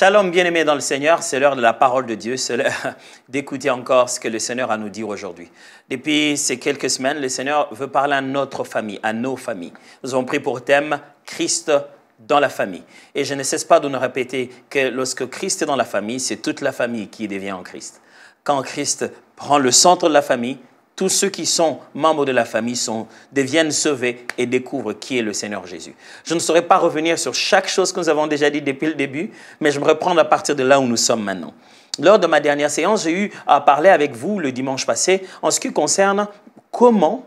Shalom, bien-aimés dans le Seigneur, c'est l'heure de la parole de Dieu, c'est l'heure d'écouter encore ce que le Seigneur a à nous dire aujourd'hui. Depuis ces quelques semaines, le Seigneur veut parler à notre famille, à nos familles. Nous avons pris pour thème Christ dans la famille. Et je ne cesse pas de nous répéter que lorsque Christ est dans la famille, c'est toute la famille qui devient en Christ. Quand Christ prend le centre de la famille, tous ceux qui sont membres de la famille deviennent sauvés et découvrent qui est le Seigneur Jésus. Je ne saurais pas revenir sur chaque chose que nous avons déjà dit depuis le début, mais je me reprends à partir de là où nous sommes maintenant. Lors de ma dernière séance, j'ai eu à parler avec vous le dimanche passé en ce qui concerne comment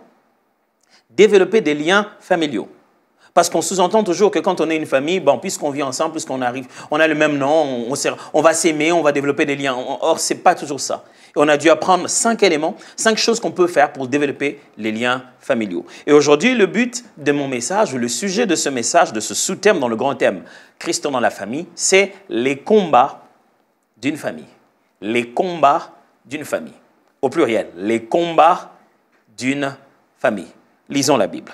développer des liens familiaux. Parce qu'on sous-entend toujours que quand on est une famille, bon, puisqu'on vit ensemble, puisqu'on arrive, on a le même nom, on, va s'aimer, on va développer des liens. Or, ce n'est pas toujours ça. Et on a dû apprendre cinq éléments, cinq choses qu'on peut faire pour développer les liens familiaux. Et aujourd'hui, le but de mon message, le sujet de ce message, de ce sous-thème dans le grand thème, Christ dans la famille, c'est les combats d'une famille. Les combats d'une famille. Au pluriel, les combats d'une famille. Lisons la Bible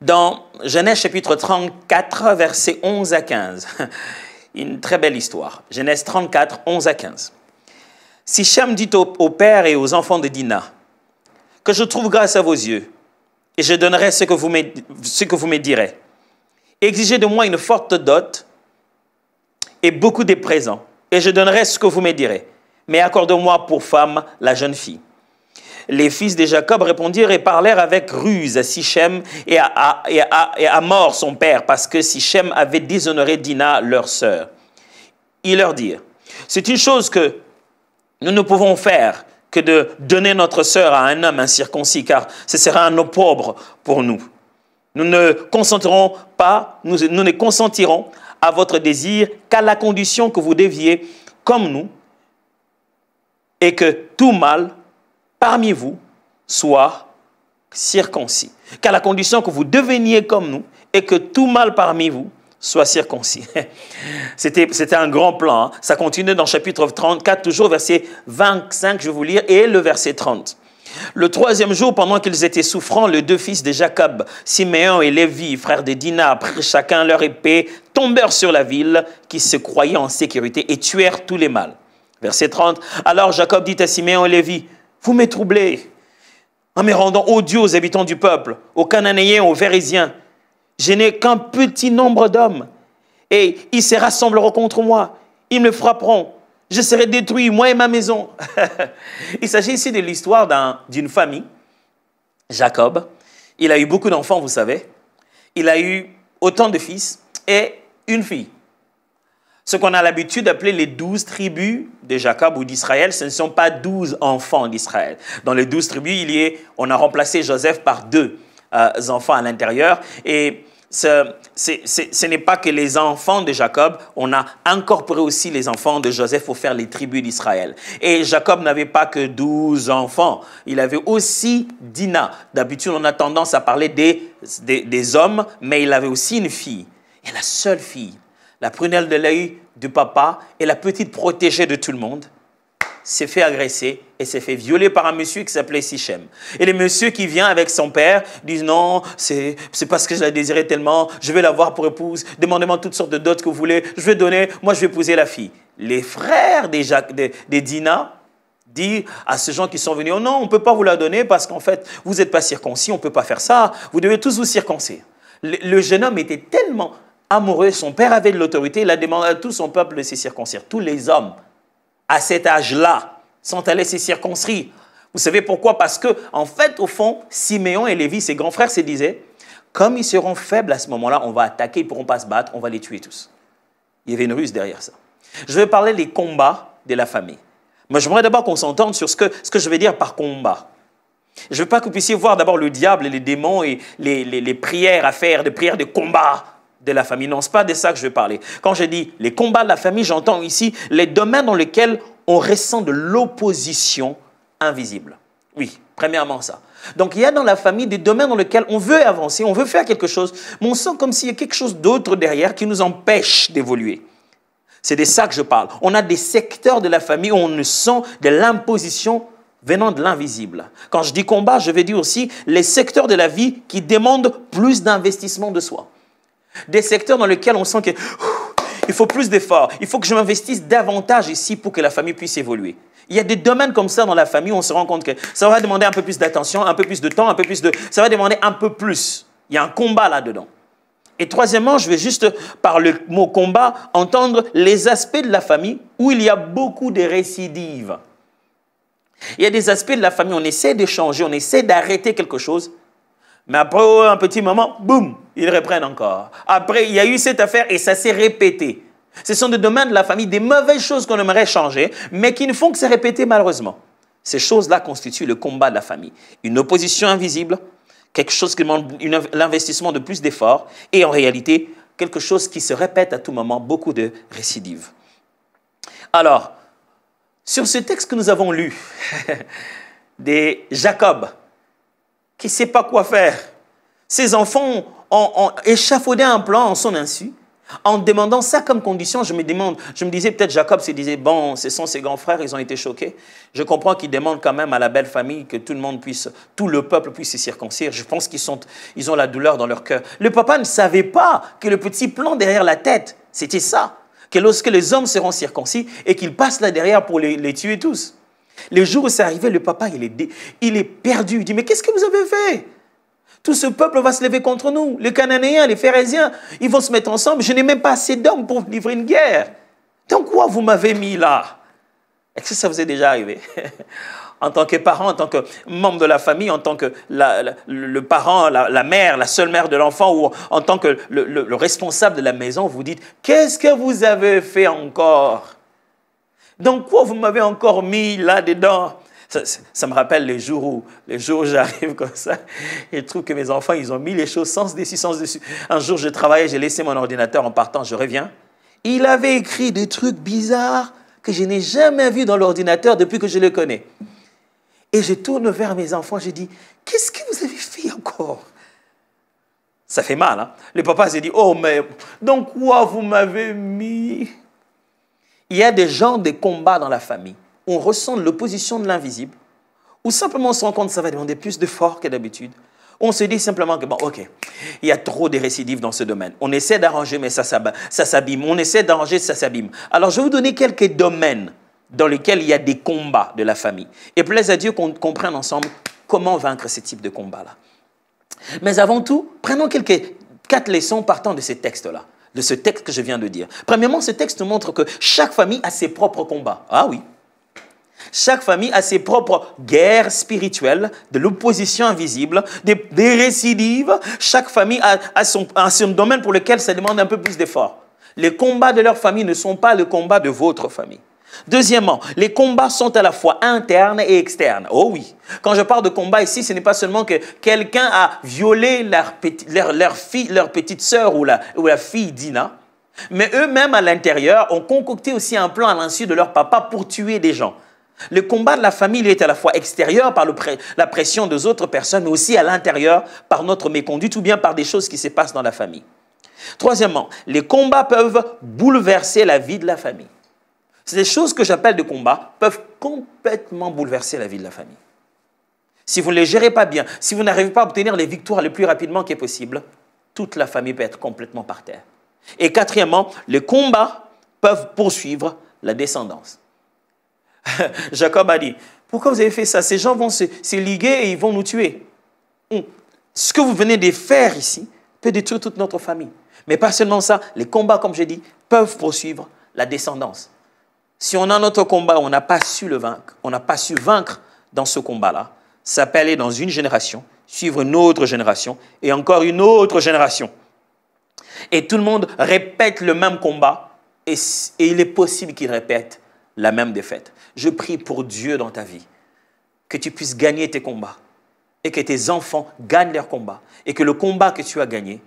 dans Genèse chapitre 34, versets 11 à 15. Une très belle histoire. Genèse 34, 11 à 15. Si Shem dit au, père et aux enfants de Dina, que je trouve grâce à vos yeux, et je donnerai ce que vous me, ce que vous me direz, exigez de moi une forte dot et beaucoup de présents, et je donnerai ce que vous me direz, mais accorde-moi pour femme la jeune fille les fils de Jacob répondirent et parlèrent avec ruse à Sichem et à, mort et à, et son père, parce que Sichem avait déshonoré Dina, leur sœur. Ils leur dirent, c'est une chose que nous ne pouvons faire que de donner notre sœur à un homme incirconcis, car ce sera un opprobre pour nous. Nous ne consentirons pas, nous, nous ne consentirons à votre désir qu'à la condition que vous deviez, comme nous, et que tout mal parmi vous soit circoncis. Qu'à la condition que vous deveniez comme nous et que tout mal parmi vous soit circoncis. C'était un grand plan. Hein. Ça continue dans chapitre 34, toujours verset 25, je vais vous lire, et le verset 30. Le troisième jour, pendant qu'ils étaient souffrants, les deux fils de Jacob, Siméon et Lévi, frères de Dina, prirent chacun leur épée, tombèrent sur la ville qui se croyait en sécurité et tuèrent tous les mâles. Verset 30. Alors Jacob dit à Siméon et Lévi, vous me troublez en me rendant odieux aux habitants du peuple, aux Cananéens, aux Vérisiens. Je n'ai qu'un petit nombre d'hommes et ils se rassembleront contre moi. Ils me frapperont. Je serai détruit, moi et ma maison. Il s'agit ici de l'histoire d'une famille. Jacob, il a eu beaucoup d'enfants, vous savez. Il a eu autant de fils et une fille. Ce qu'on a l'habitude d'appeler les douze tribus de Jacob ou d'Israël, ce ne sont pas douze enfants d'Israël. Dans les douze tribus, il y on a remplacé Joseph par deux euh, enfants à l'intérieur. Et ce, n'est pas que les enfants de Jacob, on a incorporé aussi les enfants de Joseph pour faire les tribus d'Israël. Et Jacob n'avait pas que douze enfants, il avait aussi Dina. D'habitude, on a tendance à parler des, des hommes, mais il avait aussi une fille. Et la seule fille la prunelle de l'œil du papa et la petite protégée de tout le monde s'est fait agresser et s'est fait violer par un monsieur qui s'appelait Sichem. Et le monsieur qui vient avec son père dit non, c'est parce que je la désirais tellement, je vais l'avoir pour épouse, demandez-moi toutes sortes de dots que vous voulez, je vais donner, moi je vais épouser la fille. Les frères des, Jacques, Dina disent à ces gens qui sont venus, oh non, on ne peut pas vous la donner parce qu'en fait, vous n'êtes pas circoncis, on ne peut pas faire ça, vous devez tous vous circoncer. le jeune homme était tellement amoureux. Son père avait de l'autorité. Il a demandé à tout son peuple de se circoncire. Tous les hommes, à cet âge-là, sont allés se circoncire. Vous savez pourquoi Parce que, en fait, au fond, Siméon et Lévi, ses grands frères, se disaient comme ils seront faibles à ce moment-là, on va attaquer, ils ne pourront pas se battre, on va les tuer tous. Il y avait une ruse derrière ça. Je vais parler des combats de la famille. Mais j'aimerais d'abord qu'on s'entende sur ce que, je veux dire par combat. Je ne veux pas que vous puissiez voir d'abord le diable et les démons et les, les prières à faire, des prières de combat de la famille. Non, ce pas de ça que je veux parler. Quand je dis les combats de la famille, j'entends ici les domaines dans lesquels on ressent de l'opposition invisible. Oui, premièrement ça. Donc il y a dans la famille des domaines dans lesquels on veut avancer, on veut faire quelque chose, mais on sent comme s'il y a quelque chose d'autre derrière qui nous empêche d'évoluer. C'est de ça que je parle. On a des secteurs de la famille où on sent de l'imposition venant de l'invisible. Quand je dis combat, je veux dire aussi les secteurs de la vie qui demandent plus d'investissement de soi. Des secteurs dans lesquels on sent que il faut plus d'efforts, il faut que je m'investisse davantage ici pour que la famille puisse évoluer. Il y a des domaines comme ça dans la famille où on se rend compte que ça va demander un peu plus d'attention, un peu plus de temps, un peu plus de... Ça va demander un peu plus. Il y a un combat là-dedans. Et troisièmement, je vais juste, par le mot combat, entendre les aspects de la famille où il y a beaucoup de récidives. Il y a des aspects de la famille, on essaie de changer, on essaie d'arrêter quelque chose, mais après un petit moment, boum, ils reprennent encore. Après, il y a eu cette affaire et ça s'est répété. Ce sont des domaines de la famille, des mauvaises choses qu'on aimerait changer, mais qui ne font que se répéter malheureusement. Ces choses-là constituent le combat de la famille. Une opposition invisible, quelque chose qui demande l'investissement de plus d'efforts, et en réalité, quelque chose qui se répète à tout moment, beaucoup de récidives. Alors, sur ce texte que nous avons lu, des Jacob, qui ne sait pas quoi faire, ses enfants en échafaudant un plan en son insu. En demandant ça comme condition, je me demande, je me disais peut-être Jacob se disait, bon, ce sont ses grands frères, ils ont été choqués. Je comprends qu'ils demandent quand même à la belle famille que tout le monde puisse, tout le peuple puisse se circoncire. Je pense qu'ils ils ont la douleur dans leur cœur. Le papa ne savait pas que le petit plan derrière la tête, c'était ça. Que lorsque les hommes seront circoncis et qu'ils passent là derrière pour les, tuer tous. Le jour où c'est arrivé, le papa, il est, il est perdu. Il dit, mais qu'est-ce que vous avez fait tout ce peuple va se lever contre nous. Les Cananéens, les Phérésiens, ils vont se mettre ensemble. Je n'ai même pas assez d'hommes pour livrer une guerre. Dans quoi vous m'avez mis là Est-ce que ça vous est déjà arrivé En tant que parent, en tant que membre de la famille, en tant que le parent, la, mère, la seule mère de l'enfant, ou en tant que le, responsable de la maison, vous dites, qu'est-ce que vous avez fait encore Dans quoi vous m'avez encore mis là-dedans ça, me rappelle les jours où, les jours j'arrive comme ça, et je trouve que mes enfants, ils ont mis les choses sans dessus, sans dessus. Un jour, je travaillais, j'ai laissé mon ordinateur en partant, je reviens. Il avait écrit des trucs bizarres que je n'ai jamais vus dans l'ordinateur depuis que je le connais. Et je tourne vers mes enfants, je dis, qu'est-ce que vous avez fait encore Ça fait mal. Hein? Le papa se dit, oh, mais dans quoi vous m'avez mis Il y a des gens, de combats dans la famille on ressent l'opposition de l'invisible, ou simplement on se rend compte que ça va demander plus de force que d'habitude, on se dit simplement que, bon, ok, il y a trop de récidives dans ce domaine. On essaie d'arranger, mais ça, ça, ça s'abîme. On essaie d'arranger, ça s'abîme. Alors, je vais vous donner quelques domaines dans lesquels il y a des combats de la famille. Et plaise à Dieu qu'on comprenne ensemble comment vaincre ce type de combats là Mais avant tout, prenons quelques quatre leçons partant de ces textes-là de ce texte que je viens de dire. Premièrement, ce texte montre que chaque famille a ses propres combats. Ah oui, chaque famille a ses propres guerres spirituelles, de l'opposition invisible, des, récidives. Chaque famille a, son, domaine pour lequel ça demande un peu plus d'efforts. Les combats de leur famille ne sont pas le combat de votre famille. Deuxièmement, les combats sont à la fois internes et externes. Oh oui, quand je parle de combat ici, ce n'est pas seulement que quelqu'un a violé leur, leur, leur, fille, leur petite sœur ou la, ou la fille d'Ina, mais eux-mêmes à l'intérieur ont concocté aussi un plan à l'insu de leur papa pour tuer des gens. Le combat de la famille est à la fois extérieur par la pression des autres personnes, mais aussi à l'intérieur par notre méconduite ou bien par des choses qui se passent dans la famille. Troisièmement, les combats peuvent bouleverser la vie de la famille. Ces choses que j'appelle des combats peuvent complètement bouleverser la vie de la famille. Si vous ne les gérez pas bien, si vous n'arrivez pas à obtenir les victoires le plus rapidement est possible, toute la famille peut être complètement par terre. Et quatrièmement, les combats peuvent poursuivre la descendance. Jacob a dit, pourquoi vous avez fait ça Ces gens vont se, liguer et ils vont nous tuer. Hum. Ce que vous venez de faire ici peut détruire toute notre famille. Mais pas seulement ça, les combats, comme j'ai dit, peuvent poursuivre la descendance. Si on a notre combat, on n'a pas su le vaincre, on n'a pas su vaincre dans ce combat-là, ça peut aller dans une génération, suivre une autre génération et encore une autre génération. Et tout le monde répète le même combat et il est possible qu'il répète la même défaite je prie pour Dieu dans ta vie, que tu puisses gagner tes combats et que tes enfants gagnent leurs combats et que le combat que tu as gagné,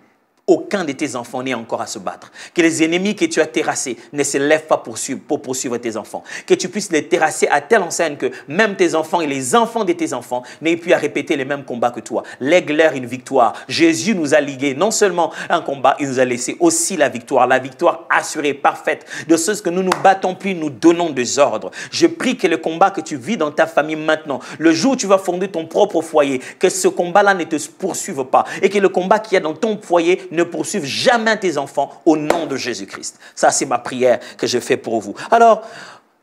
aucun de tes enfants n'est encore à se battre. Que les ennemis que tu as terrassés ne se lèvent pas pour, pour poursuivre tes enfants. Que tu puisses les terrasser à telle enseigne que même tes enfants et les enfants de tes enfants n'aient plus à répéter les mêmes combats que toi. L'aigle une victoire. Jésus nous a ligué non seulement un combat, il nous a laissé aussi la victoire. La victoire assurée, parfaite. De ce que nous nous battons plus, nous donnons des ordres. Je prie que le combat que tu vis dans ta famille maintenant, le jour où tu vas fonder ton propre foyer, que ce combat-là ne te poursuive pas et que le combat qu'il y a dans ton foyer, ne poursuivent jamais tes enfants au nom de Jésus-Christ. Ça, c'est ma prière que je fais pour vous. Alors,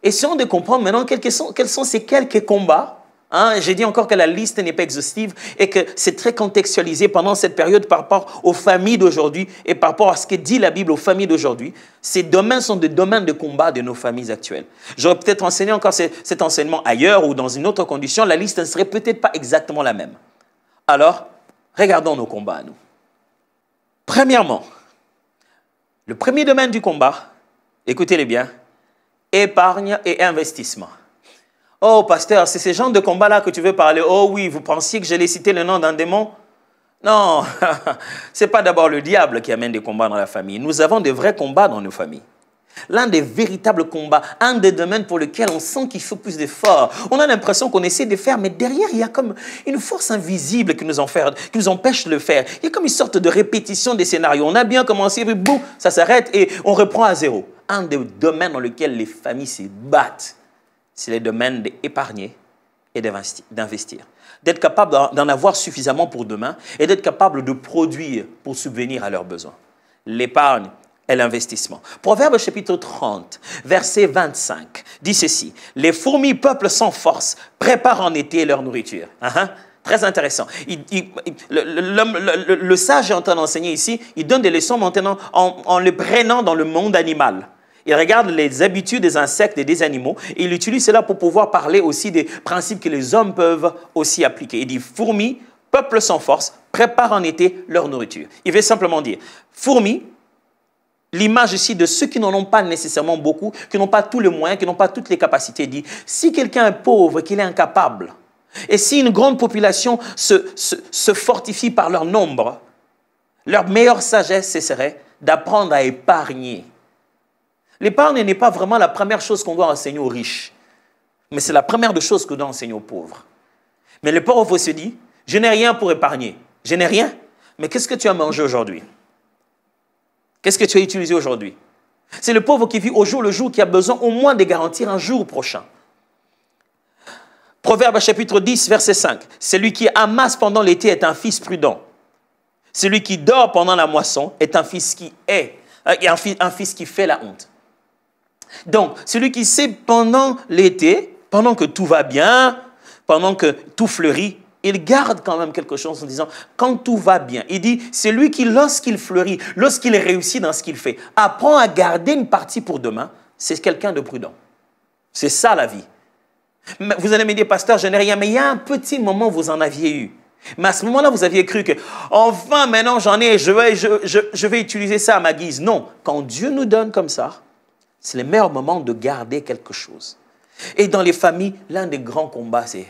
essayons de comprendre maintenant quels sont, quels sont ces quelques combats hein. J'ai dit encore que la liste n'est pas exhaustive et que c'est très contextualisé pendant cette période par rapport aux familles d'aujourd'hui et par rapport à ce que dit la Bible aux familles d'aujourd'hui. Ces domaines sont des domaines de combat de nos familles actuelles. J'aurais peut-être enseigné encore cet enseignement ailleurs ou dans une autre condition. La liste ne serait peut-être pas exactement la même. Alors, regardons nos combats à nous. Premièrement, le premier domaine du combat, écoutez-les bien, épargne et investissement. Oh, pasteur, c'est ce genre de combat-là que tu veux parler. Oh oui, vous pensiez que j'allais citer le nom d'un démon Non, c'est pas d'abord le diable qui amène des combats dans la famille. Nous avons des vrais combats dans nos familles l'un des véritables combats, un des domaines pour lequel on sent qu'il faut plus d'efforts. On a l'impression qu'on essaie de faire, mais derrière, il y a comme une force invisible qui nous, enferme, qui nous empêche de le faire. Il y a comme une sorte de répétition des scénarios. On a bien commencé, puis boum, ça s'arrête et on reprend à zéro. Un des domaines dans lequel les familles se battent, c'est les domaines d'épargner et d'investir. D'être capable d'en avoir suffisamment pour demain et d'être capable de produire pour subvenir à leurs besoins. L'épargne, l'investissement. Proverbe chapitre 30, verset 25, dit ceci. Les fourmis peuples sans force, préparent en été leur nourriture. Ah, ah. Très intéressant. le, sage est en train d'enseigner ici, il donne des leçons maintenant en, les prenant dans le monde animal. Il regarde les habitudes des insectes et des animaux et il utilise cela pour pouvoir parler aussi des principes que les hommes peuvent aussi appliquer. Il dit fourmis, peuple sans force, prépare en été leur nourriture. Il veut simplement dire fourmis, l'image ici de ceux qui n'en ont pas nécessairement beaucoup, qui n'ont pas tous les moyens, qui n'ont pas toutes les capacités. Dit, si quelqu'un est pauvre, qu'il est incapable, et si une grande population se, se fortifie par leur nombre, leur meilleure sagesse, ce serait d'apprendre à épargner. L'épargne n'est pas vraiment la première chose qu'on doit enseigner aux riches, mais c'est la première des choses qu'on doit enseigner aux pauvres. Mais le pauvre se dit, je n'ai rien pour épargner, je n'ai rien, mais qu'est-ce que tu as mangé aujourd'hui Qu'est-ce que tu as utilisé aujourd'hui C'est le pauvre qui vit au jour le jour qui a besoin au moins de garantir un jour prochain. Proverbe chapitre 10, verset 5. Celui qui amasse pendant l'été est un fils prudent. Celui qui dort pendant la moisson est un fils qui est, euh, un un fils qui fait la honte. Donc, celui qui sait pendant l'été, pendant que tout va bien, pendant que tout fleurit, il garde quand même quelque chose en disant, quand tout va bien, il dit, c'est lui qui, lorsqu'il fleurit, lorsqu'il réussit dans ce qu'il fait, apprend à garder une partie pour demain, c'est quelqu'un de prudent. C'est ça la vie. Vous allez me dire, pasteur, je n'ai rien, mais il y a un petit moment, vous en aviez eu. Mais à ce moment-là, vous aviez cru que, enfin, maintenant, j'en ai, je vais, je, je vais utiliser ça à ma guise. Non, quand Dieu nous donne comme ça, c'est le meilleur moment de garder quelque chose. Et dans les familles, l'un des grands combats, c'est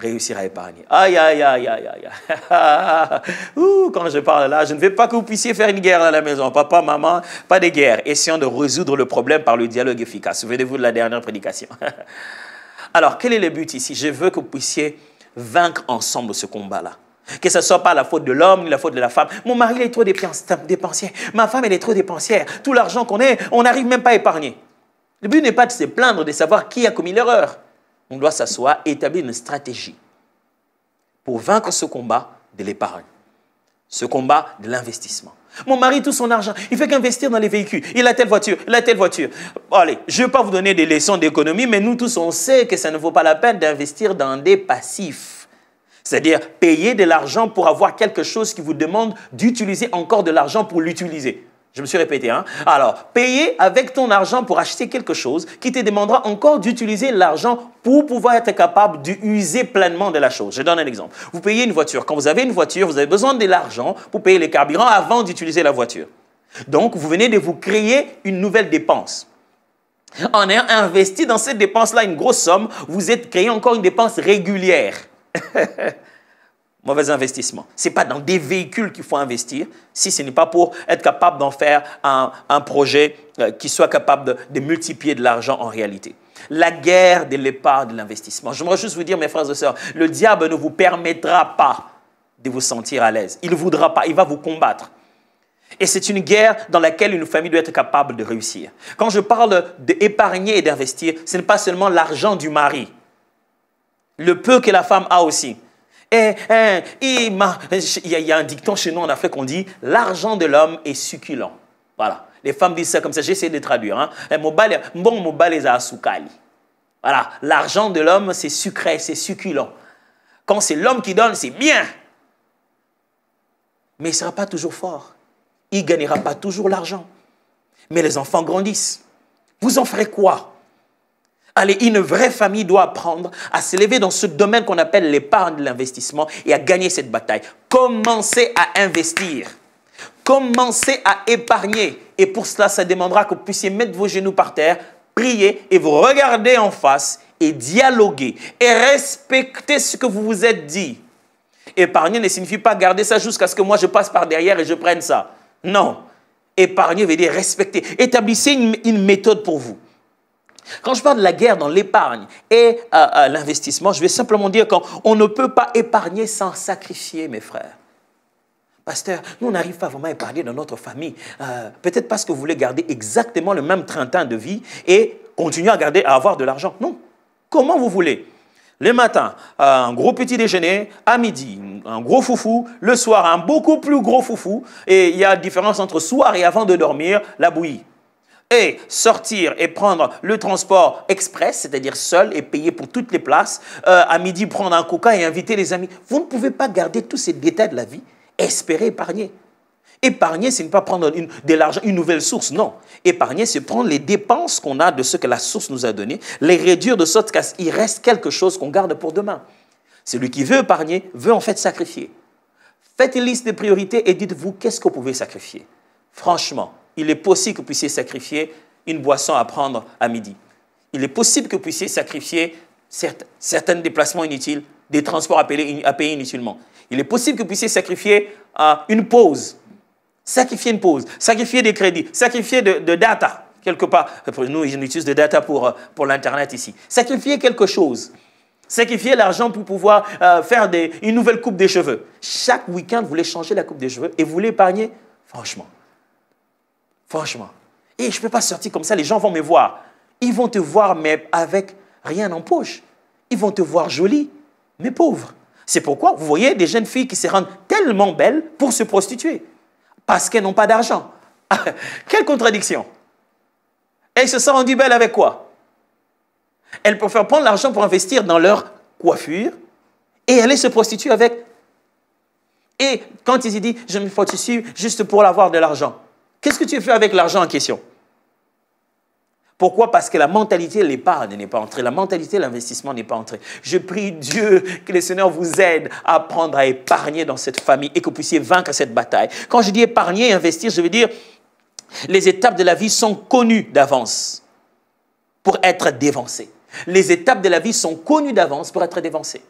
réussir à épargner. Aïe, aïe, aïe, aïe, aïe. Ouh, quand je parle là, je ne veux pas que vous puissiez faire une guerre à la maison. Papa, maman, pas de guerre. Essayons de résoudre le problème par le dialogue efficace. Souvenez-vous de la dernière prédication. Alors, quel est le but ici Je veux que vous puissiez vaincre ensemble ce combat-là. Que ce ne soit pas la faute de l'homme ni la faute de la femme. Mon mari, est trop dépensier. Ma femme, elle est trop dépensière. Tout l'argent qu'on ait, on n'arrive même pas à épargner. Le but n'est pas de se plaindre, de savoir qui a commis l'erreur on doit s'asseoir et établir une stratégie pour vaincre ce combat de l'épargne, ce combat de l'investissement. Mon mari, tout son argent, il fait qu'investir dans les véhicules. Il a telle voiture, il a telle voiture. allez, je ne vais pas vous donner des leçons d'économie, mais nous tous, on sait que ça ne vaut pas la peine d'investir dans des passifs. C'est-à-dire payer de l'argent pour avoir quelque chose qui vous demande d'utiliser encore de l'argent pour l'utiliser. Je me suis répété, hein Alors, payer avec ton argent pour acheter quelque chose qui te demandera encore d'utiliser l'argent pour pouvoir être capable d'user pleinement de la chose. Je donne un exemple. Vous payez une voiture. Quand vous avez une voiture, vous avez besoin de l'argent pour payer les carburants avant d'utiliser la voiture. Donc, vous venez de vous créer une nouvelle dépense. En ayant investi dans cette dépense-là une grosse somme, vous êtes créé encore une dépense régulière. mauvais investissement. Ce n'est pas dans des véhicules qu'il faut investir, si ce n'est pas pour être capable d'en faire un, projet euh, qui soit capable de, de multiplier de l'argent en réalité. La guerre de l'épargne de l'investissement. J'aimerais juste vous dire, mes frères et sœurs, le diable ne vous permettra pas de vous sentir à l'aise. Il ne voudra pas, il va vous combattre. Et c'est une guerre dans laquelle une famille doit être capable de réussir. Quand je parle d'épargner et d'investir, ce n'est pas seulement l'argent du mari, le peu que la femme a aussi eh, eh, il, y a, un dicton chez nous en Afrique, on dit l'argent de l'homme est succulent. Voilà. Les femmes disent ça comme ça, j'essaie de traduire. Voilà. L'argent de l'homme, c'est sucré, c'est succulent. Quand c'est l'homme qui donne, c'est bien. Mais il ne sera pas toujours fort. Il ne gagnera pas toujours l'argent. Mais les enfants grandissent. Vous en ferez quoi Allez, une vraie famille doit apprendre à s'élever dans ce domaine qu'on appelle l'épargne de l'investissement et à gagner cette bataille. Commencez à investir. Commencez à épargner. Et pour cela, ça demandera que vous puissiez mettre vos genoux par terre, prier et vous regarder en face et dialoguer et respecter ce que vous vous êtes dit. Épargner ne signifie pas garder ça jusqu'à ce que moi je passe par derrière et je prenne ça. Non. Épargner veut dire respecter. Établissez une, une méthode pour vous. Quand je parle de la guerre dans l'épargne et euh, euh, l'investissement, je vais simplement dire qu'on ne peut pas épargner sans sacrifier, mes frères. Pasteur, nous, n'arrivons pas vraiment à épargner dans notre famille. Euh, peut-être parce que vous voulez garder exactement le même 30 de vie et continuer à, garder, à avoir de l'argent. Non. Comment vous voulez Le matin, un gros petit déjeuner, à midi, un gros foufou, le soir, un beaucoup plus gros foufou. Et il y a différence entre soir et avant de dormir, la bouillie et sortir et prendre le transport express, c'est-à-dire seul et payer pour toutes les places, euh, à midi prendre un coca et inviter les amis. Vous ne pouvez pas garder tous ces détails de la vie, espérer épargner. Épargner, c'est ne pas prendre de l'argent, une nouvelle source, non. Épargner, c'est prendre les dépenses qu'on a de ce que la source nous a donné, les réduire de sorte qu'il reste quelque chose qu'on garde pour demain. Celui qui veut épargner veut en fait sacrifier. Faites une liste de priorités et dites-vous qu'est-ce que vous pouvez sacrifier. Franchement, il est possible que vous puissiez sacrifier une boisson à prendre à midi. Il est possible que vous puissiez sacrifier certains déplacements inutiles, des transports à payer inutilement. Il est possible que vous puissiez sacrifier euh, une pause, sacrifier une pause, sacrifier des crédits, sacrifier de, data, quelque part. Nous, on utilise de data pour, euh, pour l'Internet ici. Sacrifier quelque chose. Sacrifier l'argent pour pouvoir euh, faire une nouvelle coupe des cheveux. Chaque week-end, vous voulez changer la coupe des cheveux et vous l'épargnez franchement, Franchement. Et je ne peux pas sortir comme ça, les gens vont me voir. Ils vont te voir, mais avec rien en poche. Ils vont te voir jolie, mais pauvre. C'est pourquoi vous voyez des jeunes filles qui se rendent tellement belles pour se prostituer, parce qu'elles n'ont pas d'argent. Quelle contradiction Elles se sont rendues belles avec quoi Elles préfèrent prendre l'argent pour investir dans leur coiffure et aller se prostituer avec. Et quand ils disent, je me prostitue juste pour avoir de l'argent, Qu'est-ce que tu fais avec l'argent en question pourquoi Parce que la mentalité, l'épargne n'est pas entrée. La mentalité, l'investissement n'est pas entrée. Je prie Dieu que les seigneurs vous aident à apprendre à épargner dans cette famille et que vous puissiez vaincre cette bataille. Quand je dis épargner et investir, je veux dire, les étapes de la vie sont connues d'avance pour être dévancées. Les étapes de la vie sont connues d'avance pour être dévancées.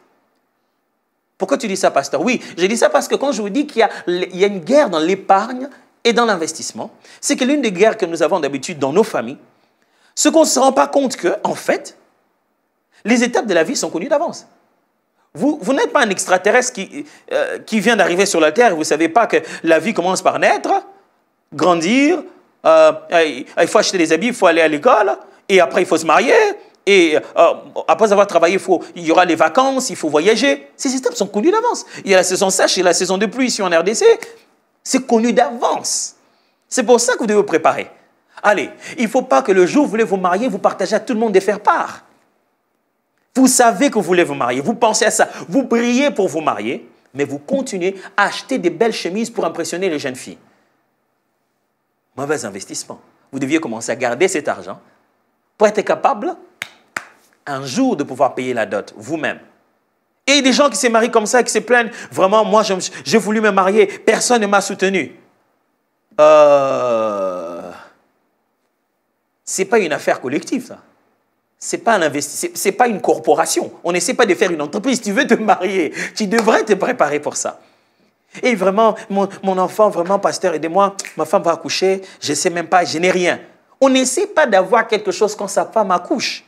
Pourquoi tu dis ça, pasteur Oui, je dis ça parce que quand je vous dis qu'il y a une guerre dans l'épargne, et dans l'investissement, c'est que l'une des guerres que nous avons d'habitude dans nos familles, c'est qu'on ne se rend pas compte que, en fait, les étapes de la vie sont connues d'avance. Vous, vous n'êtes pas un extraterrestre qui, euh, qui vient d'arriver sur la Terre et vous ne savez pas que la vie commence par naître, grandir, euh, il faut acheter des habits, il faut aller à l'école, et après il faut se marier, et euh, après avoir travaillé, faut, il y aura les vacances, il faut voyager. Ces étapes sont connues d'avance. Il y a la saison sèche, il y a la saison de pluie ici en RDC, c'est connu d'avance. C'est pour ça que vous devez vous préparer. Allez, il ne faut pas que le jour où vous voulez vous marier, vous partagez à tout le monde de faire part. Vous savez que vous voulez vous marier, vous pensez à ça, vous priez pour vous marier, mais vous continuez à acheter des belles chemises pour impressionner les jeunes filles. Mauvais investissement. Vous deviez commencer à garder cet argent pour être capable un jour de pouvoir payer la dot vous-même il y a des gens qui se marient comme ça et qui se plaignent. Vraiment, moi, j'ai voulu me marier. Personne ne m'a soutenu. Euh... Ce n'est pas une affaire collective, ça. Ce n'est pas, un c'est pas une corporation. On n'essaie pas de faire une entreprise. Tu veux te marier, tu devrais te préparer pour ça. Et vraiment, mon, mon enfant, vraiment, pasteur, aidez-moi, ma femme va accoucher, je ne sais même pas, je n'ai rien. On n'essaie pas d'avoir quelque chose quand sa femme accouche.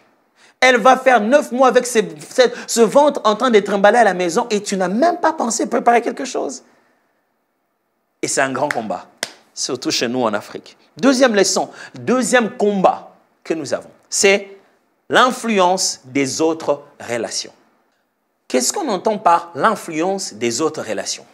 Elle va faire neuf mois avec ce ventre en train d'être emballé à la maison et tu n'as même pas pensé préparer quelque chose. Et c'est un grand combat, surtout chez nous en Afrique. Deuxième leçon, deuxième combat que nous avons, c'est l'influence des autres relations. Qu'est-ce qu'on entend par l'influence des autres relations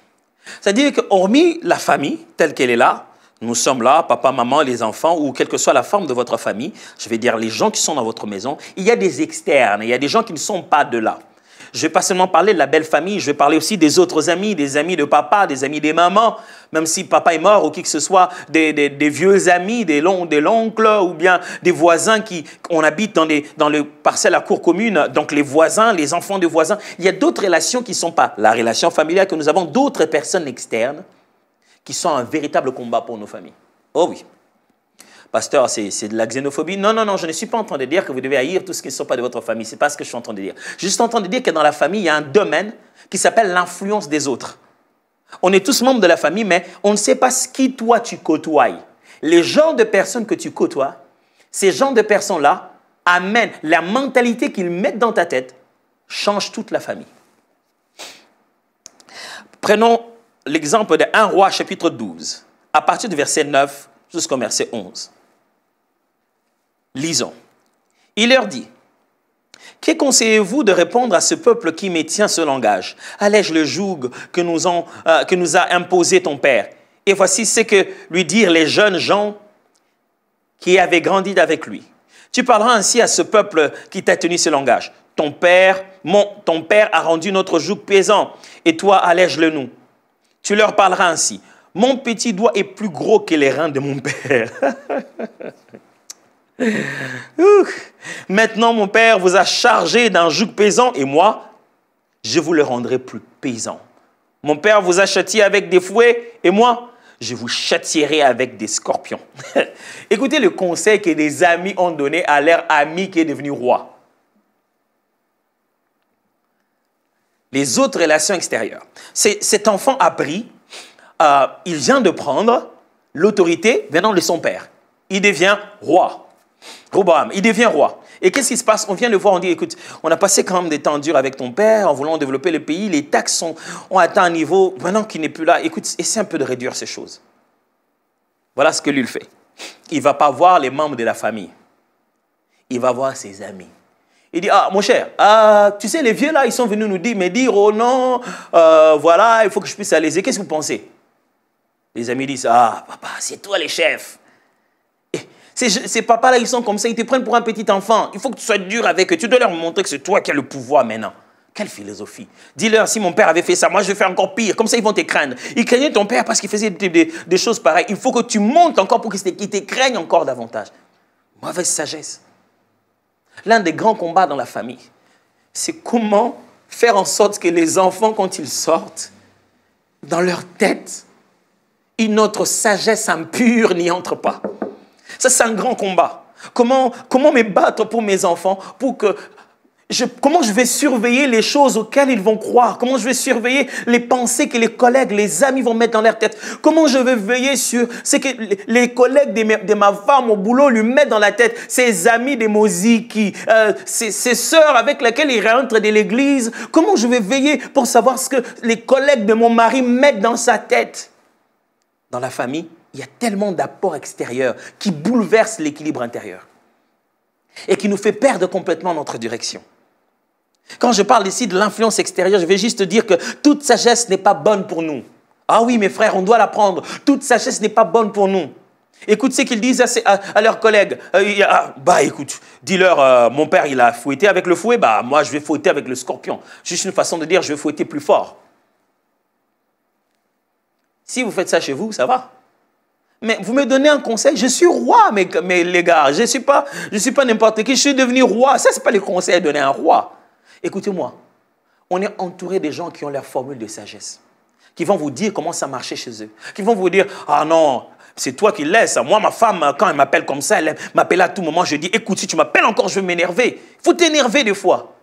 C'est-à-dire que hormis la famille telle qu'elle est là, nous sommes là, papa, maman, les enfants, ou quelle que soit la forme de votre famille, je vais dire les gens qui sont dans votre maison, il y a des externes, il y a des gens qui ne sont pas de là. Je ne vais pas seulement parler de la belle famille, je vais parler aussi des autres amis, des amis de papa, des amis des mamans, même si papa est mort ou qui que ce soit, des, vieux amis, des, oncles des ou bien des voisins qui, on habite dans, dans les parcelles à cour commune, donc les voisins, les enfants des voisins. Il y a d'autres relations qui ne sont pas la relation familiale que nous avons, d'autres personnes externes qui sont un véritable combat pour nos familles. Oh oui. Pasteur, c'est de la xénophobie. Non, non, non, je ne suis pas en train de dire que vous devez haïr tout ce qui ne sont pas de votre famille. Ce n'est pas ce que je suis en train de dire. Je suis en train de dire que dans la famille, il y a un domaine qui s'appelle l'influence des autres. On est tous membres de la famille, mais on ne sait pas ce qui toi tu côtoies. Les genres de personnes que tu côtoies, ces genres de personnes-là amènent la mentalité qu'ils mettent dans ta tête, change toute la famille. Prenons l'exemple de 1 roi chapitre 12, à partir du verset 9 jusqu'au verset 11. Lisons. Il leur dit, que conseillez-vous de répondre à ce peuple qui m'étient ce langage Allège le joug euh, que nous, a imposé ton père. Et voici ce que lui dirent les jeunes gens qui avaient grandi avec lui. Tu parleras ainsi à ce peuple qui t'a tenu ce langage. Ton père, mon, ton père a rendu notre joug pesant, et toi allège-le nous. Tu leur parleras ainsi. Mon petit doigt est plus gros que les reins de mon père. Maintenant, mon père vous a chargé d'un joug paysan et moi, je vous le rendrai plus paysan. Mon père vous a châtié avec des fouets et moi, je vous châtierai avec des scorpions. Écoutez le conseil que des amis ont donné à leur ami qui est devenu roi. les autres relations extérieures. Cet enfant a pris, euh, il vient de prendre l'autorité venant de son père. Il devient roi. Roboam, il devient roi. Et qu'est-ce qui se passe On vient le voir, on dit, écoute, on a passé quand même des temps durs avec ton père en voulant développer le pays, les taxes sont, ont atteint un niveau, maintenant qu'il n'est plus là, écoute, essaie un peu de réduire ces choses. Voilà ce que lui fait. Il ne va pas voir les membres de la famille. Il va voir ses amis. Il dit, ah, mon cher, ah tu sais, les vieux là, ils sont venus nous dire, mais dire, oh non, euh, voilà, il faut que je puisse aller. Qu'est-ce que vous pensez Les amis disent, ah, papa, c'est toi les chefs. Eh, ces, papas là, ils sont comme ça, ils te prennent pour un petit enfant. Il faut que tu sois dur avec eux. Tu dois leur montrer que c'est toi qui as le pouvoir maintenant. Quelle philosophie. Dis-leur, si mon père avait fait ça, moi je vais faire encore pire. Comme ça, ils vont te craindre. Ils craignaient ton père parce qu'il faisait des, des, choses pareilles. Il faut que tu montes encore pour qu'ils te, te craignent encore davantage. Mauvaise sagesse. L'un des grands combats dans la famille, c'est comment faire en sorte que les enfants, quand ils sortent, dans leur tête, une autre sagesse impure n'y entre pas. Ça, c'est un grand combat. Comment, comment me battre pour mes enfants, pour que comment je vais surveiller les choses auxquelles ils vont croire Comment je vais surveiller les pensées que les collègues, les amis vont mettre dans leur tête Comment je vais veiller sur ce que les collègues de ma, femme au boulot lui mettent dans la tête Ses amis de Moziki, euh, ses, sœurs avec lesquelles il rentre de l'église Comment je vais veiller pour savoir ce que les collègues de mon mari mettent dans sa tête Dans la famille, il y a tellement d'apports extérieurs qui bouleversent l'équilibre intérieur et qui nous fait perdre complètement notre direction. Quand je parle ici de l'influence extérieure, je vais juste dire que toute sagesse n'est pas bonne pour nous. Ah oui, mes frères, on doit l'apprendre. Toute sagesse n'est pas bonne pour nous. Écoute ce qu'ils disent à, leurs collègues. Euh, ah, bah écoute, dis-leur, euh, mon père il a fouetté avec le fouet, bah moi je vais fouetter avec le scorpion. Juste une façon de dire, je vais fouetter plus fort. Si vous faites ça chez vous, ça va. Mais vous me donnez un conseil, je suis roi, mes, mes les gars, je ne suis pas, je suis pas n'importe qui, je suis devenu roi. Ça, ce n'est pas les conseils donnés à un roi. Écoutez-moi, on est entouré de gens qui ont leur formule de sagesse, qui vont vous dire comment ça marchait chez eux, qui vont vous dire Ah non, c'est toi qui laisses. Moi, ma femme, quand elle m'appelle comme ça, elle m'appelle à tout moment. Je dis Écoute, si tu m'appelles encore, je vais m'énerver. Il faut t'énerver des fois.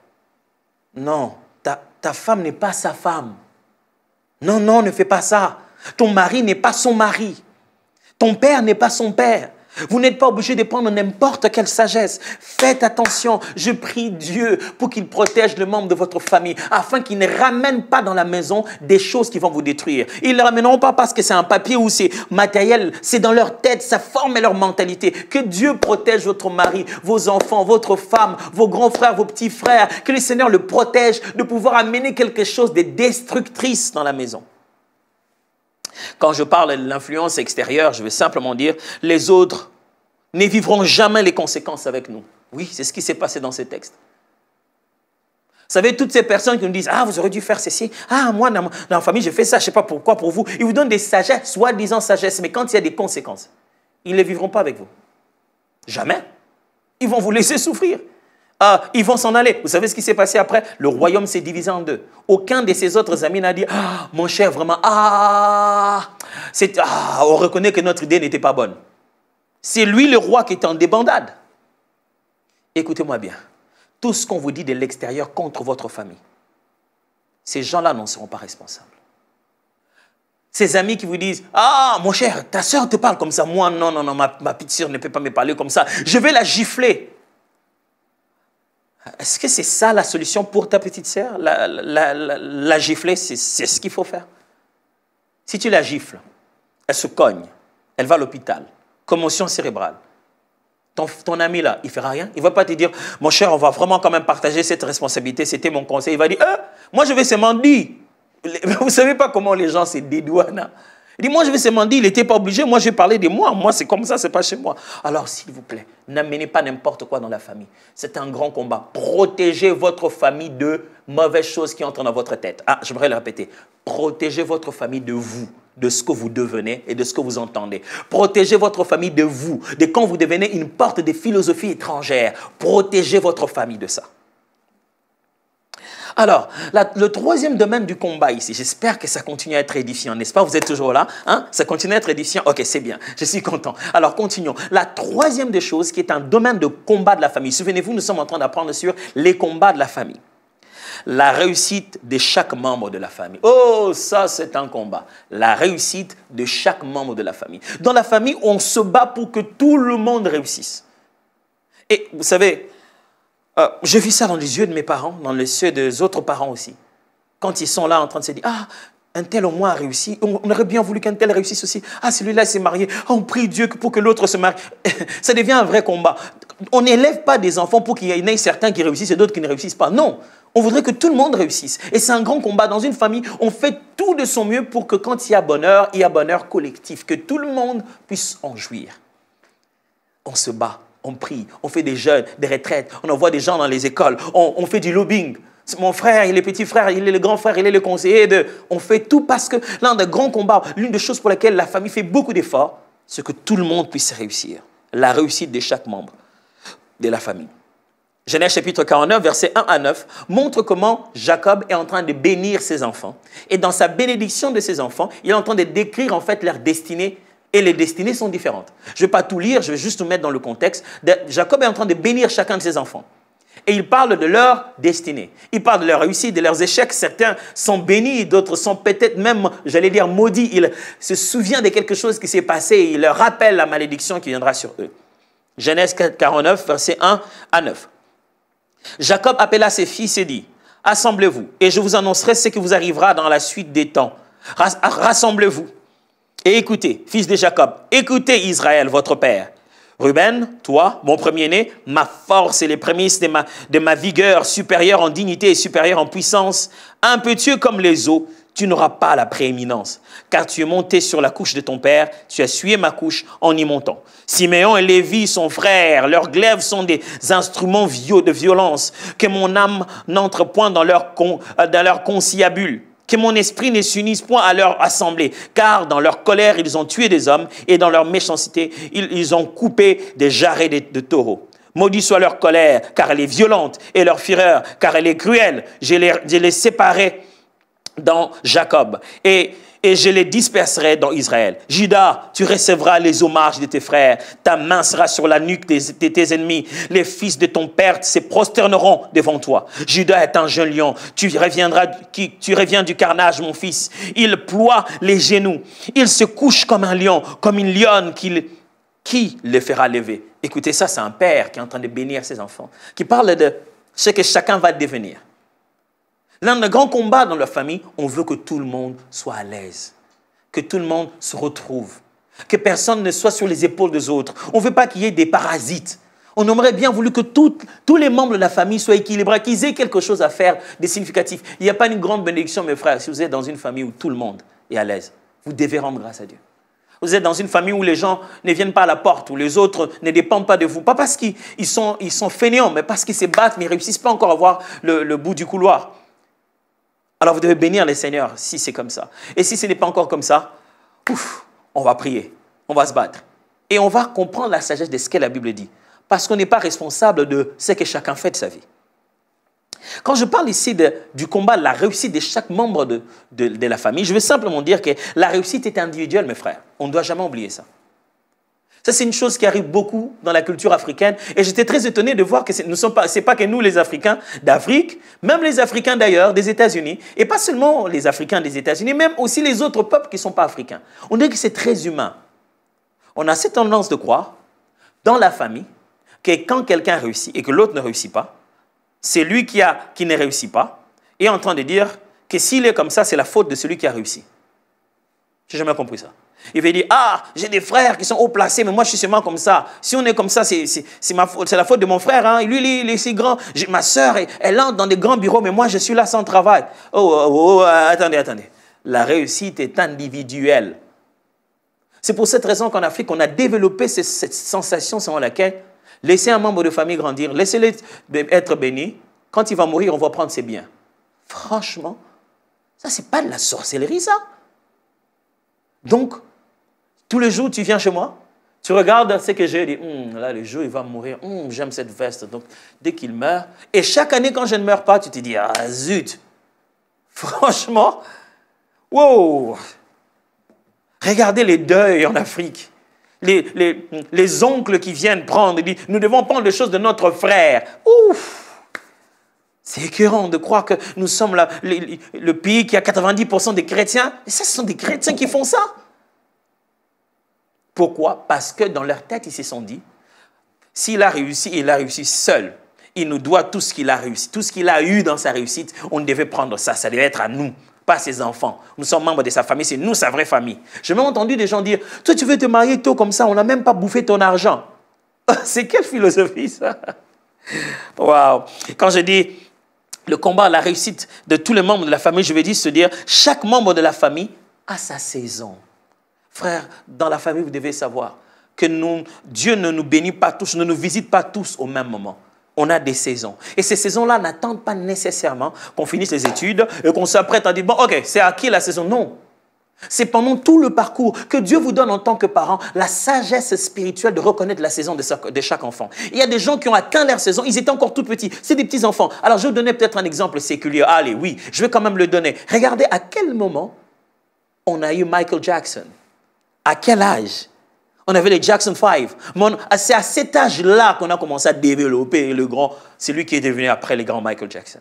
Non, ta, ta femme n'est pas sa femme. Non, non, ne fais pas ça. Ton mari n'est pas son mari. Ton père n'est pas son père. Vous n'êtes pas obligé de prendre n'importe quelle sagesse. Faites attention. Je prie Dieu pour qu'il protège le membre de votre famille afin qu'il ne ramène pas dans la maison des choses qui vont vous détruire. Ils ne ramèneront pas parce que c'est un papier ou c'est matériel. C'est dans leur tête, sa forme et leur mentalité. Que Dieu protège votre mari, vos enfants, votre femme, vos grands frères, vos petits frères. Que le Seigneur le protège de pouvoir amener quelque chose de destructrice dans la maison. Quand je parle de l'influence extérieure, je veux simplement dire, les autres ne vivront jamais les conséquences avec nous. Oui, c'est ce qui s'est passé dans ces textes. Vous savez, toutes ces personnes qui nous disent, ah, vous auriez dû faire ceci, ah, moi, dans, ma famille, j'ai fait ça, je ne sais pas pourquoi pour vous. Ils vous donnent des sagesses, soi-disant sagesse mais quand il y a des conséquences, ils ne les vivront pas avec vous. Jamais. Ils vont vous laisser souffrir. Ah, ils vont s'en aller. Vous savez ce qui s'est passé après Le royaume s'est divisé en deux. Aucun de ses autres amis n'a dit ah, Mon cher, vraiment, ah, ah, on reconnaît que notre idée n'était pas bonne. C'est lui le roi qui est en débandade. Écoutez-moi bien. Tout ce qu'on vous dit de l'extérieur contre votre famille, ces gens-là n'en seront pas responsables. Ces amis qui vous disent Ah, mon cher, ta soeur te parle comme ça. Moi, non, non, non, ma, ma petite soeur ne peut pas me parler comme ça. Je vais la gifler. Est-ce que c'est ça la solution pour ta petite sœur la, gifler, c'est ce qu'il faut faire. Si tu la gifles, elle se cogne, elle va à l'hôpital, commotion cérébrale. Ton, ton, ami là, il ne fera rien. Il ne va pas te dire, mon cher, on va vraiment quand même partager cette responsabilité, c'était mon conseil. Il va dire, hein? moi je vais se dire. Vous ne savez pas comment les gens se dédouanent. Hein. Il dit, moi, je vais seulement dire, il n'était pas obligé, moi, je vais parler de moi. Moi, c'est comme ça, c'est pas chez moi. Alors, s'il vous plaît, n'amenez pas n'importe quoi dans la famille. C'est un grand combat. Protégez votre famille de mauvaises choses qui entrent dans votre tête. Ah, je voudrais le répéter. Protégez votre famille de vous de ce que vous devenez et de ce que vous entendez. Protégez votre famille de vous, de quand vous devenez une porte des philosophies étrangères. Protégez votre famille de ça. Alors, le troisième domaine du combat ici, j'espère que ça continue à être édifiant, n'est-ce pas Vous êtes toujours là hein Ça continue à être édifiant Ok, c'est bien, je suis content. Alors, continuons. La troisième des choses qui est un domaine de combat de la famille. Souvenez-vous, nous sommes en train d'apprendre sur les combats de la famille la réussite de chaque membre de la famille. Oh, ça c'est un combat. La réussite de chaque membre de la famille. Dans la famille, on se bat pour que tout le monde réussisse. Et vous savez, euh, je vis ça dans les yeux de mes parents, dans les yeux des autres parents aussi. Quand ils sont là en train de se dire, ah, un tel au moins a réussi, on aurait bien voulu qu'un tel réussisse aussi. Ah, celui-là s'est marié, ah, on prie Dieu pour que l'autre se marie. ça devient un vrai combat. On n'élève pas des enfants pour qu'il y en ait certains qui réussissent et d'autres qui ne réussissent pas. Non, on voudrait que tout le monde réussisse. Et c'est un grand combat. Dans une famille, on fait tout de son mieux pour que quand il y a bonheur, il y a bonheur collectif, que tout le monde puisse en jouir. On se bat on prie, on fait des jeûnes, des retraites, on envoie des gens dans les écoles, on, fait du lobbying. Mon frère, il est petit frère, il est le grand frère, il est le conseiller. De... On fait tout parce que l'un des grands combats, l'une des choses pour lesquelles la famille fait beaucoup d'efforts, c'est que tout le monde puisse réussir. La réussite de chaque membre de la famille. Genèse chapitre 49, versets 1 à 9, montre comment Jacob est en train de bénir ses enfants. Et dans sa bénédiction de ses enfants, il est en train de décrire en fait leur destinée et les destinées sont différentes. Je ne vais pas tout lire, je vais juste vous mettre dans le contexte. Jacob est en train de bénir chacun de ses enfants. Et il parle de leur destinée. Il parle de leur réussite, de leurs échecs. Certains sont bénis, d'autres sont peut-être même, j'allais dire, maudits. Il se souvient de quelque chose qui s'est passé et il leur rappelle la malédiction qui viendra sur eux. Genèse 49, versets 1 à 9. Jacob appela ses fils et dit, Assemblez-vous, et je vous annoncerai ce qui vous arrivera dans la suite des temps. Rassemblez-vous et écoutez, fils de Jacob, écoutez Israël, votre père. Ruben, toi, mon premier-né, ma force et les prémices de ma, vigueur, supérieure en dignité et supérieure en puissance, impétueux comme les eaux, tu n'auras pas la prééminence, car tu es monté sur la couche de ton père, tu as sué ma couche en y montant. Siméon et Lévi sont frères, leurs glaives sont des instruments vieux de violence, que mon âme n'entre point dans leur, euh, dans leur conciliabule que mon esprit ne s'unisse point à leur assemblée, car dans leur colère ils ont tué des hommes, et dans leur méchanceté ils, ont coupé des jarrets de, taureaux. Maudit soit leur colère, car elle est violente, et leur fureur, car elle est cruelle. Je les, je dans Jacob, et et je les disperserai dans Israël. Judas, tu recevras les hommages de tes frères, ta main sera sur la nuque de, tes, ennemis, les fils de ton père se prosterneront devant toi. Judas est un jeune lion, tu reviendras, tu reviens du carnage, mon fils. Il ploie les genoux, il se couche comme un lion, comme une lionne qui le fera lever Écoutez, ça, c'est un père qui est en train de bénir ses enfants, qui parle de ce que chacun va devenir. L'un des grands combats dans la famille, on veut que tout le monde soit à l'aise, que tout le monde se retrouve, que personne ne soit sur les épaules des autres. On ne veut pas qu'il y ait des parasites. On aurait bien voulu que tous les membres de la famille soient équilibrés, qu'ils aient quelque chose à faire de significatif. Il n'y a pas une grande bénédiction, mes frères, si vous êtes dans une famille où tout le monde est à l'aise. Vous devez rendre grâce à Dieu. Vous êtes dans une famille où les gens ne viennent pas à la porte, où les autres ne dépendent pas de vous. Pas parce qu'ils sont, fainéants, mais parce qu'ils se battent, mais ils ne réussissent pas encore à voir le bout du couloir. Alors vous devez bénir les seigneurs si c'est comme ça. Et si ce n'est pas encore comme ça, ouf, on va prier, on va se battre. Et on va comprendre la sagesse de ce que la Bible dit. Parce qu'on n'est pas responsable de ce que chacun fait de sa vie. Quand je parle ici du combat, de la réussite de chaque membre de la famille, je veux simplement dire que la réussite est individuelle, mes frères. On ne doit jamais oublier ça. Ça, c'est une chose qui arrive beaucoup dans la culture africaine. Et j'étais très étonné de voir que ce n'est pas, pas que nous, les Africains d'Afrique, même les Africains d'ailleurs, des États-Unis, et pas seulement les Africains des États-Unis, même aussi les autres peuples qui ne sont pas africains. On dit que c'est très humain. On a cette tendance de croire, dans la famille, que quand quelqu'un réussit et que l'autre ne réussit pas, c'est lui qui, ne réussit pas, et en train de dire que s'il est comme ça, c'est la faute de celui qui a réussi. J'ai jamais compris ça. Il veut dire, ah, j'ai des frères qui sont haut placés, mais moi je suis seulement comme ça. Si on est comme ça, c'est la faute de mon frère. Hein. Lui, il est si grand. ma soeur, elle, elle, entre dans des grands bureaux, mais moi je suis là sans travail. Oh, oh, oh, oh euh, attendez, attendez. La réussite est individuelle. C'est pour cette raison qu'en Afrique, on a développé cette, sensation selon laquelle laisser un membre de famille grandir, laissez-le être béni. Quand il va mourir, on va prendre ses biens. Franchement, ça, c'est pas de la sorcellerie, ça. Donc, tous les jours, tu viens chez moi, tu regardes ce que j'ai, dit, hum, là, le jour, il va mourir, hum, j'aime cette veste. Donc, dès qu'il meurt, et chaque année, quand je ne meurs pas, tu te dis, ah zut, franchement, wow, regardez les deuils en Afrique. Les, les, oncles qui viennent prendre, ils disent, nous devons prendre les choses de notre frère. Ouf! C'est écœurant de croire que nous sommes le, pays qui a 90% des chrétiens. Et ça, ce sont des chrétiens qui font ça. Pourquoi Parce que dans leur tête, ils se sont dit, s'il a réussi, il a réussi seul. Il nous doit tout ce qu'il a réussi, tout ce qu'il a eu dans sa réussite. On devait prendre ça, ça devait être à nous, pas ses enfants. Nous sommes membres de sa famille, c'est nous sa vraie famille. Je m'ai entendu des gens dire, toi tu veux te marier tôt comme ça, on n'a même pas bouffé ton argent. c'est quelle philosophie ça Waouh Quand je dis le combat la réussite de tous les membres de la famille, je veux dire se dire, chaque membre de la famille a sa saison. Frère, dans la famille, vous devez savoir que nous, Dieu ne nous bénit pas tous, ne nous visite pas tous au même moment. On a des saisons. Et ces saisons-là n'attendent pas nécessairement qu'on finisse les études et qu'on s'apprête à dire, bon, ok, c'est à qui la saison. Non. C'est pendant tout le parcours que Dieu vous donne en tant que parent la sagesse spirituelle de reconnaître la saison de chaque enfant. Il y a des gens qui ont atteint leur saison, ils étaient encore tout petits, c'est des petits-enfants. Alors je vais vous donner peut-être un exemple séculier. Allez, oui, je vais quand même le donner. Regardez à quel moment on a eu Michael Jackson. À quel âge On avait les Jackson 5. C'est à cet âge-là qu'on a commencé à développer le grand, celui qui est devenu après les grands Michael Jackson.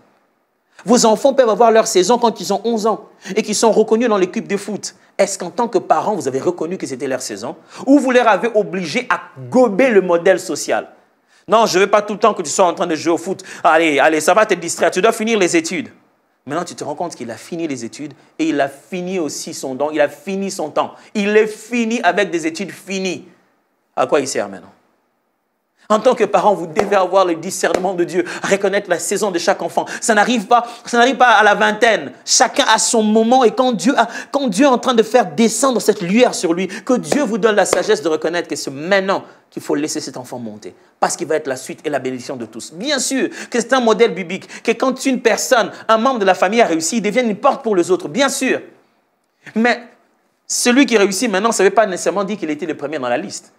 Vos enfants peuvent avoir leur saison quand ils ont 11 ans et qu'ils sont reconnus dans l'équipe de foot. Est-ce qu'en tant que parents, vous avez reconnu que c'était leur saison ou vous leur avez obligé à gober le modèle social Non, je ne veux pas tout le temps que tu sois en train de jouer au foot. Allez, allez, ça va te distraire. Tu dois finir les études. Maintenant, tu te rends compte qu'il a fini les études et il a fini aussi son don, il a fini son temps. Il est fini avec des études finies. À quoi il sert maintenant en tant que parent, vous devez avoir le discernement de Dieu, reconnaître la saison de chaque enfant. Ça n'arrive pas, ça n'arrive pas à la vingtaine. Chacun a son moment et quand Dieu, est en train de faire descendre cette lueur sur lui, que Dieu vous donne la sagesse de reconnaître que c'est maintenant qu'il faut laisser cet enfant monter, parce qu'il va être la suite et la bénédiction de tous. Bien sûr que c'est un modèle biblique, que quand une personne, un membre de la famille a réussi, il devient une porte pour les autres, bien sûr. Mais celui qui réussit maintenant, ça ne veut pas nécessairement dire qu'il était le premier dans la liste.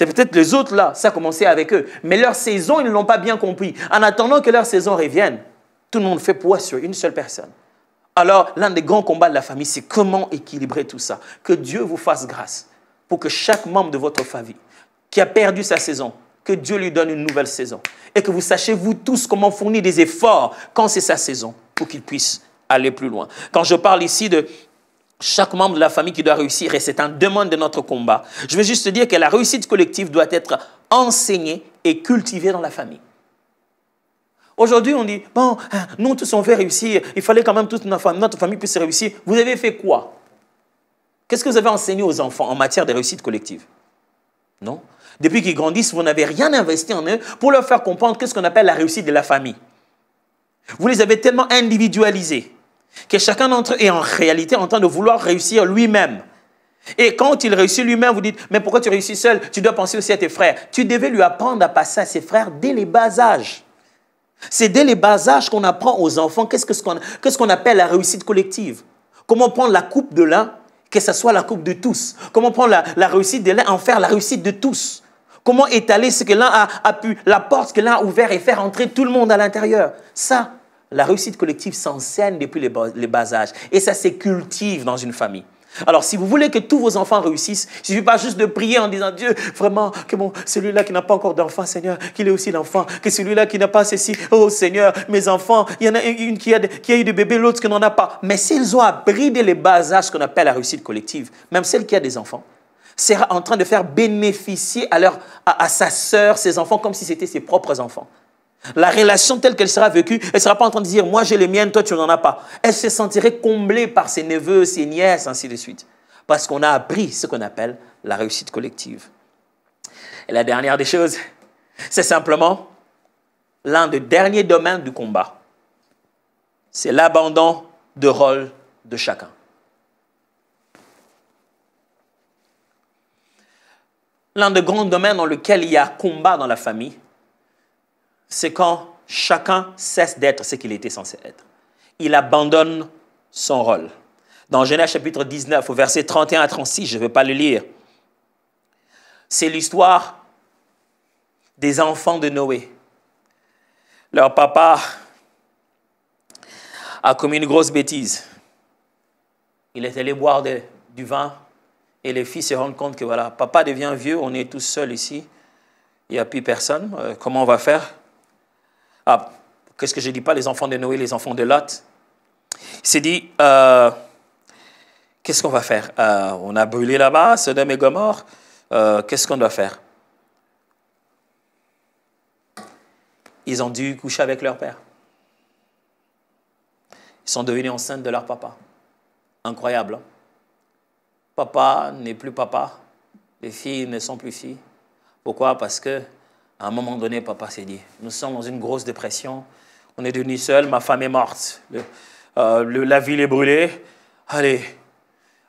C'est peut-être les autres là, ça a commencé avec eux. Mais leur saison, ils ne l'ont pas bien compris. En attendant que leur saison revienne, tout le monde fait poids sur une seule personne. Alors, l'un des grands combats de la famille, c'est comment équilibrer tout ça. Que Dieu vous fasse grâce pour que chaque membre de votre famille qui a perdu sa saison, que Dieu lui donne une nouvelle saison. Et que vous sachiez, vous tous, comment fournir des efforts quand c'est sa saison pour qu'il puisse aller plus loin. Quand je parle ici de chaque membre de la famille qui doit réussir, et c'est en demande de notre combat, je veux juste dire que la réussite collective doit être enseignée et cultivée dans la famille. Aujourd'hui, on dit, bon, hein, nous tous on veut réussir, il fallait quand même toute notre famille puisse réussir. Vous avez fait quoi Qu'est-ce que vous avez enseigné aux enfants en matière de réussite collective Non Depuis qu'ils grandissent, vous n'avez rien investi en eux pour leur faire comprendre qu'est-ce qu'on appelle la réussite de la famille. Vous les avez tellement individualisés que chacun d'entre eux est en réalité en train de vouloir réussir lui-même. Et quand il réussit lui-même, vous dites, mais pourquoi tu réussis seul Tu dois penser aussi à tes frères. Tu devais lui apprendre à passer à ses frères dès les bas âges. C'est dès les bas âges qu'on apprend aux enfants qu'est-ce qu'on appelle la réussite collective. Comment prendre la coupe de l'un, que ce soit la coupe de tous. Comment prendre la, réussite de l'un, en faire la réussite de tous. Comment étaler ce que l'un a, a pu, la porte que l'un a ouverte et faire entrer tout le monde à l'intérieur. Ça, la réussite collective s'enseigne depuis les bas, âges et ça se cultive dans une famille. Alors, si vous voulez que tous vos enfants réussissent, il ne suffit pas juste de prier en disant Dieu, vraiment, que celui-là qui n'a pas encore d'enfants, Seigneur, qu'il ait aussi l'enfant, que celui-là qui n'a pas ceci, oh Seigneur, mes enfants, il y en a une qui a, eu des bébés, l'autre qui n'en a pas. Mais s'ils ont appris les bas âges qu'on appelle la réussite collective, même celle qui a des enfants, sera en train de faire bénéficier à, à sa sœur ses enfants comme si c'était ses propres enfants. La relation telle qu'elle sera vécue, elle ne sera pas en train de dire, moi j'ai les miennes, toi tu n'en as pas. Elle se sentirait comblée par ses neveux, ses nièces, ainsi de suite. Parce qu'on a appris ce qu'on appelle la réussite collective. Et la dernière des choses, c'est simplement l'un des derniers domaines du combat. C'est l'abandon de rôle de chacun. L'un des grands domaines dans lequel il y a combat dans la famille, c'est quand chacun cesse d'être ce qu'il était censé être. Il abandonne son rôle. Dans Genèse chapitre 19, au verset 31 à 36, je ne vais pas le lire, c'est l'histoire des enfants de Noé. Leur papa a commis une grosse bêtise. Il est allé boire du vin et les filles se rendent compte que voilà, papa devient vieux, on est tous seuls ici, il n'y a plus personne, euh, comment on va faire ah, qu'est-ce que je dis pas, les enfants de Noé, les enfants de Lot. Il s'est dit, euh, qu'est-ce qu'on va faire euh, On a brûlé là-bas, Sodome et Gomorre, euh, qu'est-ce qu'on doit faire Ils ont dû coucher avec leur père. Ils sont devenus enceintes de leur papa. Incroyable. Hein? Papa n'est plus papa. Les filles ne sont plus filles. Pourquoi Parce que à un moment donné, papa s'est dit, nous sommes dans une grosse dépression, on est devenu seul, ma femme est morte, euh, la ville est brûlée. Allez,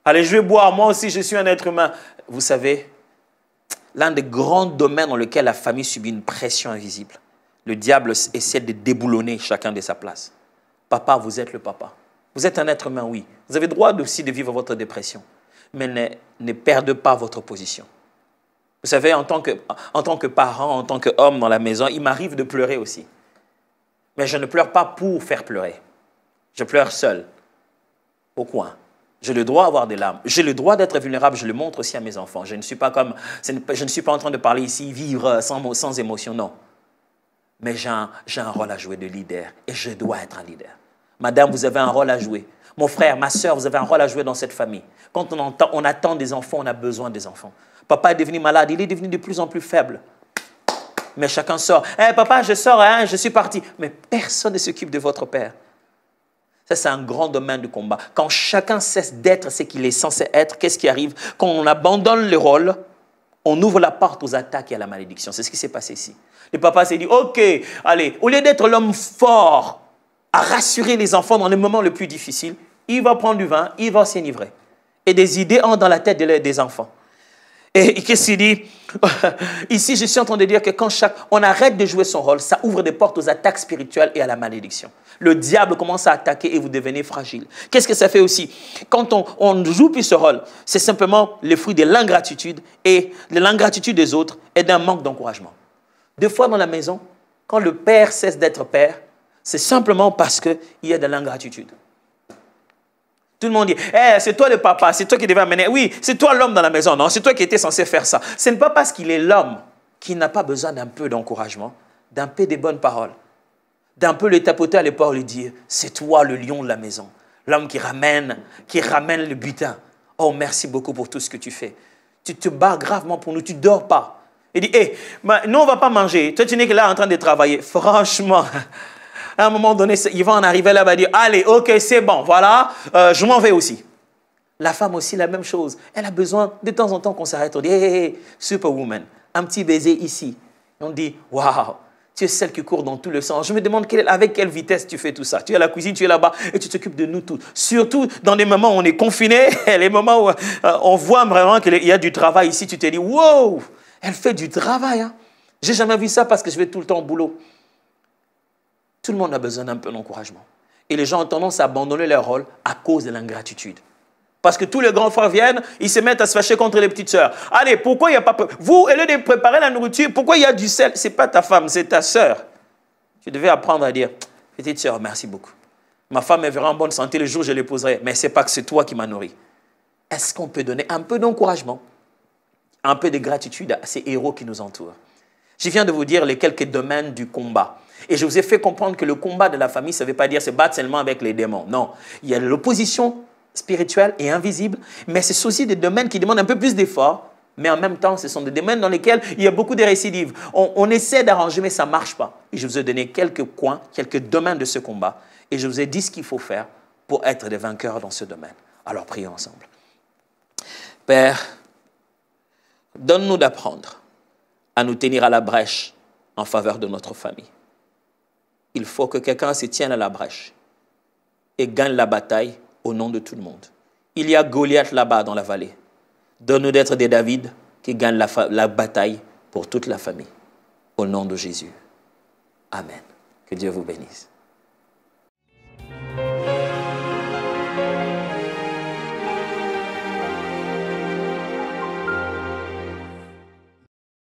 allez, je vais boire, moi aussi je suis un être humain. Vous savez, l'un des grands domaines dans lequel la famille subit une pression invisible, le diable essaie de déboulonner chacun de sa place. Papa, vous êtes le papa. Vous êtes un être humain, oui. Vous avez droit aussi de vivre votre dépression. Mais ne perdez pas votre position. Vous savez, en tant que, en tant que parent, en tant qu'homme dans la maison, il m'arrive de pleurer aussi. Mais je ne pleure pas pour faire pleurer. Je pleure seul, au coin. J'ai le droit d'avoir des larmes. J'ai le droit d'être vulnérable. Je le montre aussi à mes enfants. Je ne suis pas comme, je ne suis pas en train de parler ici, vivre sans, sans émotion, non. Mais j'ai un, rôle à jouer de leader et je dois être un leader. Madame, vous avez un rôle à jouer. Mon frère, ma soeur, vous avez un rôle à jouer dans cette famille. Quand on attend des enfants, on a besoin des enfants. Papa est devenu malade, il est devenu de plus en plus faible. Mais chacun sort. Eh papa, je sors, hein, je suis parti. Mais personne ne s'occupe de votre père. Ça, c'est un grand domaine de combat. Quand chacun cesse d'être ce qu'il est censé être, qu'est-ce qui arrive Quand on abandonne le rôle, on ouvre la porte aux attaques et à la malédiction. C'est ce qui s'est passé ici. Le papa s'est dit, OK, allez, au lieu d'être l'homme fort à rassurer les enfants dans les moments les plus difficiles, il va prendre du vin, il va s'enivrer. Et des idées entrent dans la tête des enfants. Et qu'est-ce qu'il dit Ici, je suis en train de dire que quand on arrête de jouer son rôle, ça ouvre des portes aux attaques spirituelles et à la malédiction. Le diable commence à attaquer et vous devenez fragile. Qu'est-ce que ça fait aussi Quand on, on joue plus ce rôle, c'est simplement le fruit de l'ingratitude et de l'ingratitude des autres et d'un manque d'encouragement. Deux fois dans la maison, quand le père cesse d'être père, c'est simplement parce qu'il y a de l'ingratitude. Tout le monde dit, eh, c'est toi le papa, c'est toi qui devais amener. Oui, c'est toi l'homme dans la maison, non, c'est toi qui étais censé faire ça. Ce n'est pas parce qu'il est l'homme qui n'a pas besoin d'un peu d'encouragement, d'un peu de bonnes paroles, d'un peu le tapoter à l'épaule et lui dire, c'est toi le lion de la maison, l'homme qui ramène, qui ramène le butin. Oh, merci beaucoup pour tout ce que tu fais. Tu te bats gravement pour nous, tu dors pas. Il dit, hé, eh, nous, on va pas manger. Toi, tu n'es que là en train de travailler. Franchement, à un moment donné, ils va en arriver là-bas et dire, allez, ok, c'est bon, voilà, euh, je m'en vais aussi. La femme aussi, la même chose. Elle a besoin de temps en temps qu'on s'arrête. On dit, hey, superwoman, un petit baiser ici. on dit, waouh, tu es celle qui court dans tout le sens. Je me demande avec quelle vitesse tu fais tout ça. Tu es à la cuisine, tu es là-bas et tu t'occupes de nous tous. Surtout dans les moments où on est confiné, les moments où euh, on voit vraiment qu'il y a du travail ici, tu te dis, wow, elle fait du travail. Hein. J'ai jamais vu ça parce que je vais tout le temps au boulot. Tout le monde a besoin d'un peu d'encouragement. Et les gens ont tendance à abandonner leur rôle à cause de l'ingratitude. Parce que tous les grands frères viennent, ils se mettent à se fâcher contre les petites sœurs. Allez, pourquoi il n'y a pas... Vous, au lieu de préparer la nourriture, pourquoi il y a du sel Ce n'est pas ta femme, c'est ta sœur. Tu devais apprendre à dire, petite sœur, merci beaucoup. Ma femme est vraiment en bonne santé le jour où je l'épouserai. Mais ce n'est pas que c'est toi qui m'as nourri. Est-ce qu'on peut donner un peu d'encouragement, un peu de gratitude à ces héros qui nous entourent Je viens de vous dire les quelques domaines du combat. Et je vous ai fait comprendre que le combat de la famille, ça ne veut pas dire se battre seulement avec les démons. Non, il y a l'opposition spirituelle et invisible, mais c'est aussi des domaines qui demandent un peu plus d'efforts, mais en même temps, ce sont des domaines dans lesquels il y a beaucoup de récidives. On, on essaie d'arranger, mais ça ne marche pas. Et je vous ai donné quelques coins, quelques domaines de ce combat, et je vous ai dit ce qu'il faut faire pour être des vainqueurs dans ce domaine. Alors prions ensemble. Père, donne-nous d'apprendre à nous tenir à la brèche en faveur de notre famille il faut que quelqu'un se tienne à la brèche et gagne la bataille au nom de tout le monde. Il y a Goliath là-bas dans la vallée. Donne-nous d'être des David qui gagnent la, la bataille pour toute la famille. Au nom de Jésus. Amen. Que Dieu vous bénisse.